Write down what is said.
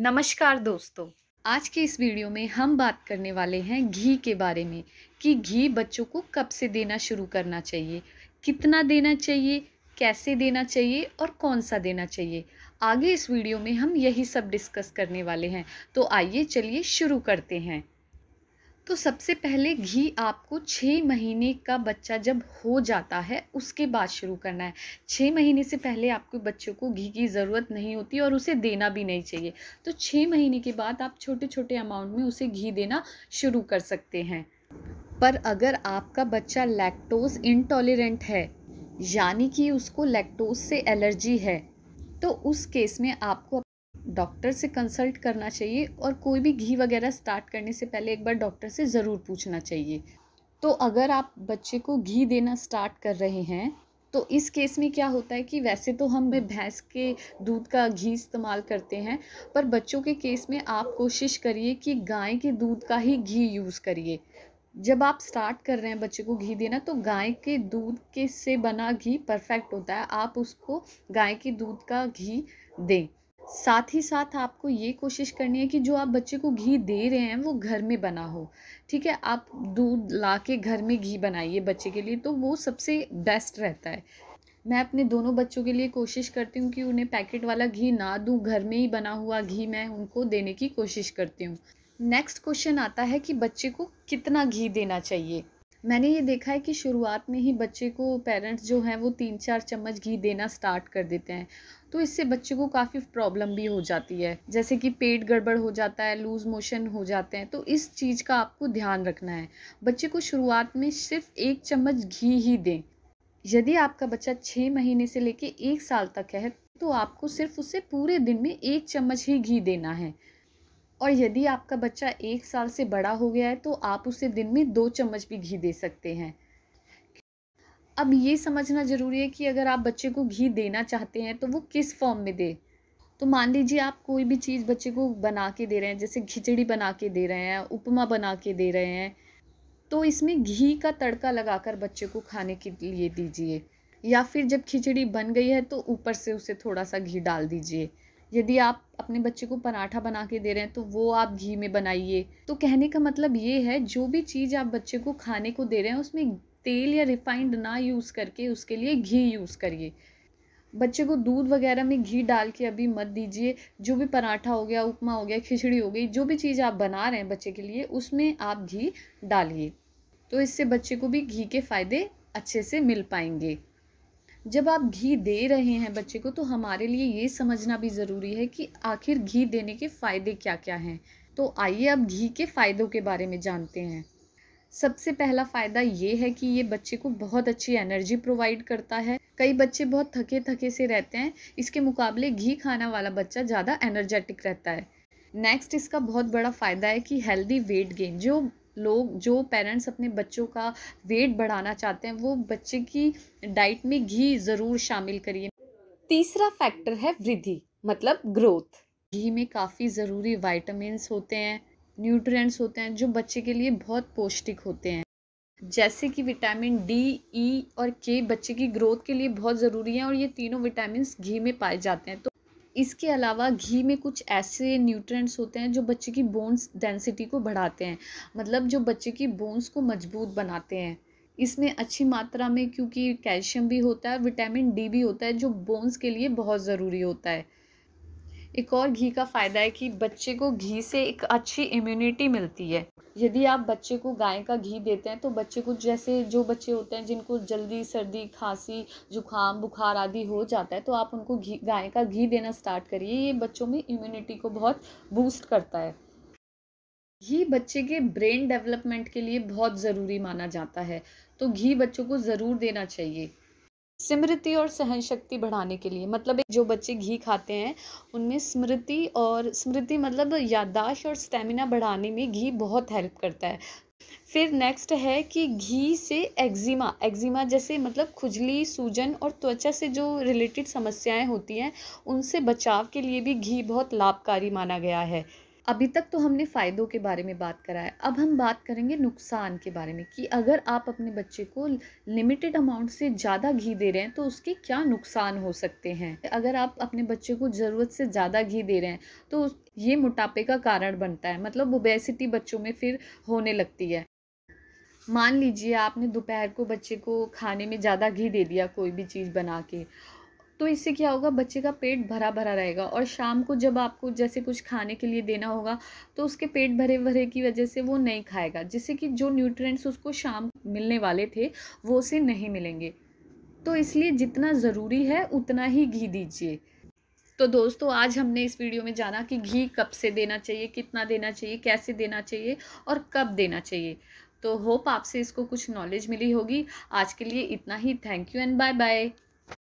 नमस्कार दोस्तों आज के इस वीडियो में हम बात करने वाले हैं घी के बारे में कि घी बच्चों को कब से देना शुरू करना चाहिए कितना देना चाहिए कैसे देना चाहिए और कौन सा देना चाहिए आगे इस वीडियो में हम यही सब डिस्कस करने वाले हैं तो आइए चलिए शुरू करते हैं तो सबसे पहले घी आपको छः महीने का बच्चा जब हो जाता है उसके बाद शुरू करना है छः महीने से पहले आपको बच्चों को घी की ज़रूरत नहीं होती और उसे देना भी नहीं चाहिए तो छः महीने के बाद आप छोटे छोटे अमाउंट में उसे घी देना शुरू कर सकते हैं पर अगर आपका बच्चा लैक्टोज इनटॉलरेंट है यानी कि उसको लैक्टोज से एलर्जी है तो उस केस में आपको डॉक्टर से कंसल्ट करना चाहिए और कोई भी घी वगैरह स्टार्ट करने से पहले एक बार डॉक्टर से ज़रूर पूछना चाहिए तो अगर आप बच्चे को घी देना स्टार्ट कर रहे हैं तो इस केस में क्या होता है कि वैसे तो हम भैंस के दूध का घी इस्तेमाल करते हैं पर बच्चों के केस में आप कोशिश करिए कि गाय के दूध का ही घी यूज़ करिए जब आप स्टार्ट कर रहे हैं बच्चे को घी देना तो गाय के दूध के से बना घी परफेक्ट होता है आप उसको गाय के दूध का घी दें साथ ही साथ आपको ये कोशिश करनी है कि जो आप बच्चे को घी दे रहे हैं वो घर में बना हो ठीक है आप दूध ला के घर में घी बनाइए बच्चे के लिए तो वो सबसे बेस्ट रहता है मैं अपने दोनों बच्चों के लिए कोशिश करती हूँ कि उन्हें पैकेट वाला घी ना दूँ घर में ही बना हुआ घी मैं उनको देने की कोशिश करती हूँ नेक्स्ट क्वेश्चन आता है कि बच्चे को कितना घी देना चाहिए मैंने ये देखा है कि शुरुआत में ही बच्चे को पेरेंट्स जो हैं वो तीन चार चम्मच घी देना स्टार्ट कर देते हैं तो इससे बच्चे को काफ़ी प्रॉब्लम भी हो जाती है जैसे कि पेट गड़बड़ हो जाता है लूज़ मोशन हो जाते हैं तो इस चीज़ का आपको ध्यान रखना है बच्चे को शुरुआत में सिर्फ एक चम्मच घी ही दें यदि आपका बच्चा छः महीने से लेके एक साल तक है तो आपको सिर्फ उसे पूरे दिन में एक चम्मच ही घी देना है और यदि आपका बच्चा एक साल से बड़ा हो गया है तो आप उसे दिन में दो चम्मच भी घी दे सकते हैं अब ये समझना ज़रूरी है कि अगर आप बच्चे को घी देना चाहते हैं तो वो किस फॉर्म में दे तो मान लीजिए आप कोई भी चीज़ बच्चे को बना के दे रहे हैं जैसे खिचड़ी बना के दे रहे हैं उपमा बना के दे रहे हैं तो इसमें घी का तड़का लगाकर बच्चे को खाने के लिए दीजिए या फिर जब खिचड़ी बन गई है तो ऊपर से उसे थोड़ा सा घी डाल दीजिए यदि आप अपने बच्चे को पराठा बना के दे रहे हैं तो वो आप घी में बनाइए तो कहने का मतलब ये है जो भी चीज़ आप बच्चे को खाने को दे रहे हैं उसमें तेल या रिफाइंड ना यूज़ करके उसके लिए घी यूज़ करिए बच्चे को दूध वगैरह में घी डाल के अभी मत दीजिए जो भी पराठा हो गया उपमा हो गया खिचड़ी हो गई जो भी चीज़ आप बना रहे हैं बच्चे के लिए उसमें आप घी डालिए तो इससे बच्चे को भी घी के फ़ायदे अच्छे से मिल पाएंगे जब आप घी दे रहे हैं बच्चे को तो हमारे लिए ये समझना भी ज़रूरी है कि आखिर घी देने के फ़ायदे क्या क्या हैं तो आइए अब घी के फ़ायदों के बारे में जानते हैं सबसे पहला फ़ायदा ये है कि ये बच्चे को बहुत अच्छी एनर्जी प्रोवाइड करता है कई बच्चे बहुत थके थके से रहते हैं इसके मुकाबले घी खाना वाला बच्चा ज़्यादा एनर्जेटिक रहता है नेक्स्ट इसका बहुत बड़ा फ़ायदा है कि हेल्दी वेट गेन जो लोग जो पेरेंट्स अपने बच्चों का वेट बढ़ाना चाहते हैं वो बच्चे की डाइट में घी ज़रूर शामिल करिए तीसरा फैक्टर है वृद्धि मतलब ग्रोथ घी में काफ़ी ज़रूरी वाइटमिन्स होते हैं न्यूट्रिएंट्स होते हैं जो बच्चे के लिए बहुत पौष्टिक होते हैं जैसे कि विटामिन डी ई e और के बच्चे की ग्रोथ के लिए बहुत ज़रूरी है और ये तीनों विटामिन घी में पाए जाते हैं तो इसके अलावा घी में कुछ ऐसे न्यूट्रिएंट्स होते हैं जो बच्चे की बोन्स डेंसिटी को बढ़ाते हैं मतलब जो बच्चे की बोन्स को मजबूत बनाते हैं इसमें अच्छी मात्रा में क्योंकि कैल्शियम भी होता है विटामिन डी भी होता है जो बोन्स के लिए बहुत ज़रूरी होता है एक और घी का फ़ायदा है कि बच्चे को घी से एक अच्छी इम्यूनिटी मिलती है यदि आप बच्चे को गाय का घी देते हैं तो बच्चे को जैसे जो बच्चे होते हैं जिनको जल्दी सर्दी खांसी जुकाम बुखार आदि हो जाता है तो आप उनको घी गाय का घी देना स्टार्ट करिए ये बच्चों में इम्यूनिटी को बहुत बूस्ट करता है घी बच्चे के ब्रेन डेवलपमेंट के लिए बहुत ज़रूरी माना जाता है तो घी बच्चों को ज़रूर देना चाहिए स्मृति और सहन शक्ति बढ़ाने के लिए मतलब जो बच्चे घी खाते हैं उनमें स्मृति और स्मृति मतलब याददाश्त और स्टेमिना बढ़ाने में घी बहुत हेल्प करता है फिर नेक्स्ट है कि घी से एक्जिमा एक्जिमा जैसे मतलब खुजली सूजन और त्वचा से जो रिलेटेड समस्याएं होती हैं उनसे बचाव के लिए भी घी बहुत लाभकारी माना गया है अभी तक तो हमने फ़ायदों के बारे में बात करा है अब हम बात करेंगे नुकसान के बारे में कि अगर आप अपने बच्चे को लिमिटेड अमाउंट से ज़्यादा घी दे रहे हैं तो उसके क्या नुकसान हो सकते हैं अगर आप अपने बच्चे को ज़रूरत से ज़्यादा घी दे रहे हैं तो ये मोटापे का कारण बनता है मतलब ओबेसिटी बच्चों में फिर होने लगती है मान लीजिए आपने दोपहर को बच्चे को खाने में ज़्यादा घी दे दिया कोई भी चीज़ बना के तो इससे क्या होगा बच्चे का पेट भरा भरा रहेगा और शाम को जब आपको जैसे कुछ खाने के लिए देना होगा तो उसके पेट भरे भरे की वजह से वो नहीं खाएगा जिससे कि जो न्यूट्रिएंट्स उसको शाम मिलने वाले थे वो उसे नहीं मिलेंगे तो इसलिए जितना ज़रूरी है उतना ही घी दीजिए तो दोस्तों आज हमने इस वीडियो में जाना कि घी कब से देना चाहिए कितना देना चाहिए कैसे देना चाहिए और कब देना चाहिए तो होप आपसे इसको कुछ नॉलेज मिली होगी आज के लिए इतना ही thank you and bye bye